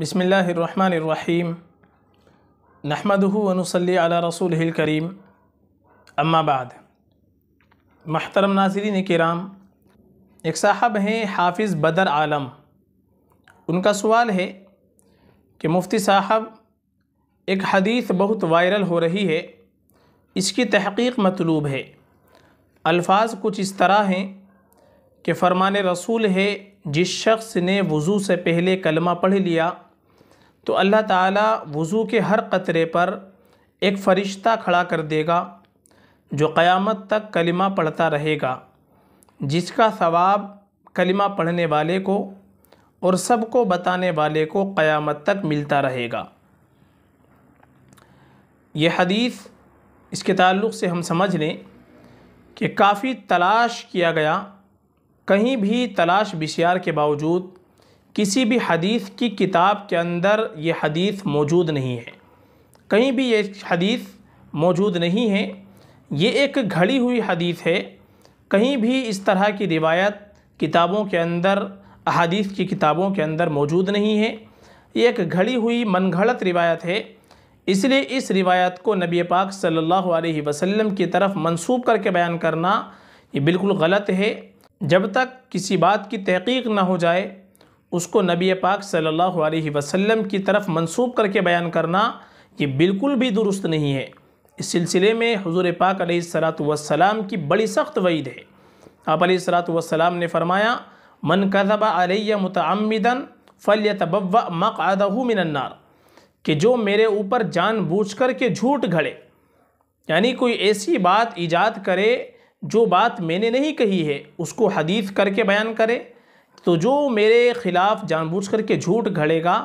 बसमीम नहमदनसली रसूल करीम अम्माबाद महतरम नाजरीन कराम एक साहब हैं हाफिज़ बदर आलम उनका सवाल है कि मुफ्ती साहब एक हदीस बहुत वायरल हो रही है इसकी तहकीक मतलूब है अल्फाज कुछ इस तरह हैं कि फ़रमान रसूल है जिस शख्स ने वज़ू से पहले कलमा पढ़ लिया तो अल्लाह ताला वज़ू के हर क़तरे पर एक फ़रिश्ता खड़ा कर देगा जो क़यामत तक कलमा पढ़ता रहेगा जिसका सवाब कलमा पढ़ने वाले को और सबको बताने वाले को क़यामत तक मिलता रहेगा ये हदीस इसके ताल्लुक़ से हम समझ लें कि काफ़ी तलाश किया गया कहीं भी तलाश बिशार के बावजूद किसी भी हदीस की किताब के अंदर ये हदीस मौजूद नहीं है कहीं भी ये हदीस मौजूद नहीं है ये एक घड़ी हुई हदीस है कहीं भी इस तरह की रिवायत किताबों के अंदर अदीस की किताबों के अंदर मौजूद नहीं है ये एक घड़ी हुई मनगढ़ंत रिवायत है इसलिए इस रिवायत को नबी पाक सल्लल्लाहु अलैहि वसल्लम की तरफ मंसूब करके बयान करना ये बिल्कुल गलत है जब तक किसी बात की तहकीक ना हो जाए उसको नबी पाक सल्लल्लाहु अलैहि वसल्लम की तरफ मंसूब करके बयान करना ये बिल्कुल भी दुरुस्त नहीं है इस सिलसिले में हजूर पाक सलाम की बड़ी सख्त वईद है आप सलाम ने फरमाया मन कदबा अलैया मतमदन फ़ल तबव मक़दू मिनन्नार कि जो मेरे ऊपर बूझ के झूठ घड़े यानी कोई ऐसी बात ईजाद करे जो बात मैंने नहीं कही है उसको हदीस करके बयान करे तो जो मेरे ख़िलाफ़ जानबूझ करके झूठ घड़ेगा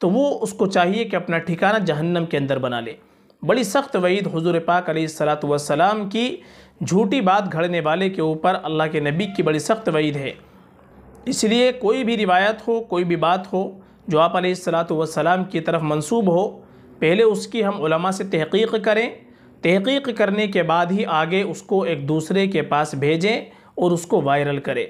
तो वो उसको चाहिए कि अपना ठिकाना जहन्नम के अंदर बना ले बड़ी सख्त वईद हजूर पाक सलात वसलाम की झूठी बात घड़ने वाले के ऊपर अल्लाह के नबी की बड़ी सख्त वईद है इसलिए कोई भी रिवायत हो कोई भी बात हो जो आप सलात वसलाम की तरफ मंसूब हो पहले उसकी हम से तहकीक करें तहकीक करने के बाद ही आगे उसको एक दूसरे के पास भेजें और उसको वायरल करें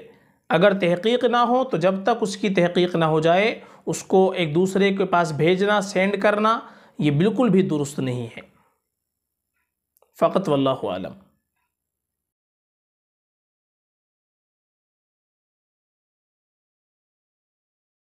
अगर तहकीक ना हो तो जब तक उसकी तहकीक ना हो जाए उसको एक दूसरे के पास भेजना सेंड करना ये बिल्कुल भी दुरुस्त नहीं है फ़कत वल्लम